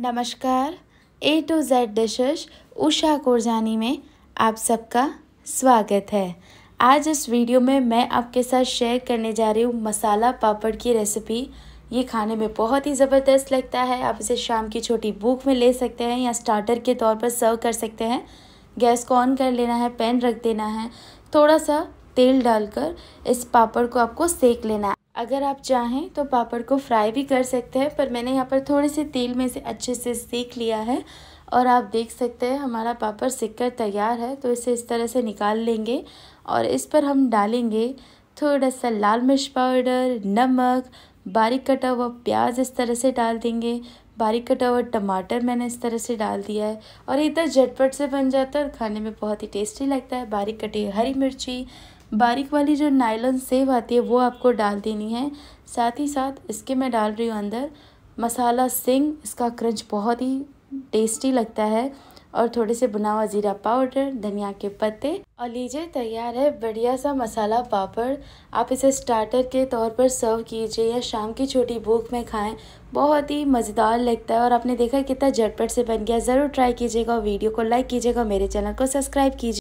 नमस्कार A to Z dishes Usha Korjani में आप सबका स्वागत है आज इस वीडियो में मैं आपके साथ शेयर करने जा रही हूँ मसाला पापड़ की रेसिपी ये खाने में बहुत ही ज़बरदस्त लगता है आप इसे शाम की छोटी भूख में ले सकते हैं या स्टार्टर के तौर पर सर्व कर सकते हैं गैस को ऑन कर लेना है पैन रख देना है थोड़ा सा तेल डालकर इस पापड़ को आपको सेक लेना है अगर आप चाहें तो पापड़ को फ्राई भी कर सकते हैं पर मैंने यहाँ पर थोड़े से तेल में से अच्छे से सेक लिया है और आप देख सकते हैं हमारा पापड़ सीख कर तैयार है तो इसे इस तरह से निकाल लेंगे और इस पर हम डालेंगे थोड़ा सा लाल मिर्च पाउडर नमक बारीक कटा हुआ प्याज इस तरह से डाल देंगे बारीक कटा हुआ टमाटर मैंने इस तरह से डाल दिया है और ये इधर झटपट से बन जाता है और खाने में बहुत ही टेस्टी लगता है बारीक कटी हरी मिर्ची बारीक वाली जो नायलन सेव आती है वो आपको डाल देनी है साथ ही साथ इसके मैं डाल रही हूँ अंदर मसाला सिंग इसका क्रंच बहुत ही टेस्टी लगता है और थोड़े से बुना हुआ ज़ीरा पाउडर धनिया के पत्ते और लीजिए तैयार है बढ़िया सा मसाला पापड़ आप इसे स्टार्टर के तौर पर सर्व कीजिए या शाम की छोटी भूख में खाएं बहुत ही मज़ेदार लगता है और आपने देखा कितना झटपट से बन गया ज़रूर ट्राई कीजिएगा और वीडियो को लाइक कीजिएगा मेरे चैनल को सब्सक्राइब कीजिए